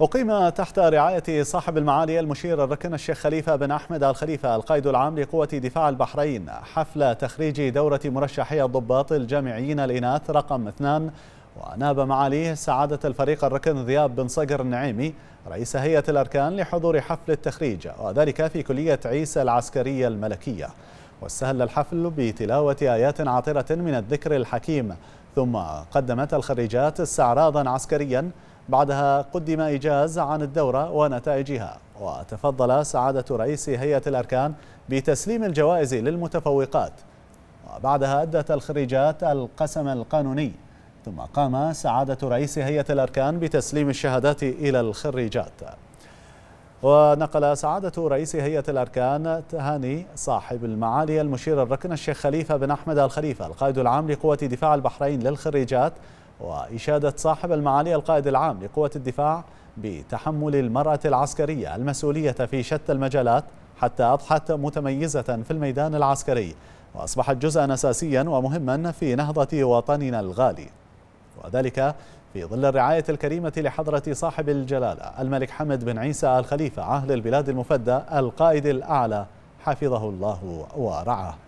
أقيم تحت رعاية صاحب المعالي المشير الركن الشيخ خليفة بن أحمد الخليفة القائد العام لقوة دفاع البحرين حفل تخريج دورة مرشحي الضباط الجامعيين الإناث رقم اثنان وناب معاليه سعادة الفريق الركن ذياب بن صقر النعيمي رئيس هيئة الأركان لحضور حفل التخريج وذلك في كلية عيسى العسكرية الملكية واستهل الحفل بتلاوة آيات عاطرة من الذكر الحكيم ثم قدمت الخريجات استعراضا عسكريا بعدها قدم إيجاز عن الدورة ونتائجها وتفضل سعادة رئيس هيئة الأركان بتسليم الجوائز للمتفوقات وبعدها أدت الخريجات القسم القانوني ثم قام سعادة رئيس هيئة الأركان بتسليم الشهادات إلى الخريجات ونقل سعادة رئيس هيئة الأركان تهاني صاحب المعالي المشير الركن الشيخ خليفة بن أحمد الخليفة القائد العام لقوة دفاع البحرين للخريجات وإشادة صاحب المعالي القائد العام لقوة الدفاع بتحمل المرأة العسكرية المسؤولية في شتى المجالات حتى أضحت متميزة في الميدان العسكري وأصبحت جزءا أساسيا ومهما في نهضة وطننا الغالي وذلك في ظل الرعاية الكريمة لحضرة صاحب الجلالة الملك حمد بن عيسى الخليفة عهل البلاد المفدى القائد الأعلى حفظه الله ورعاه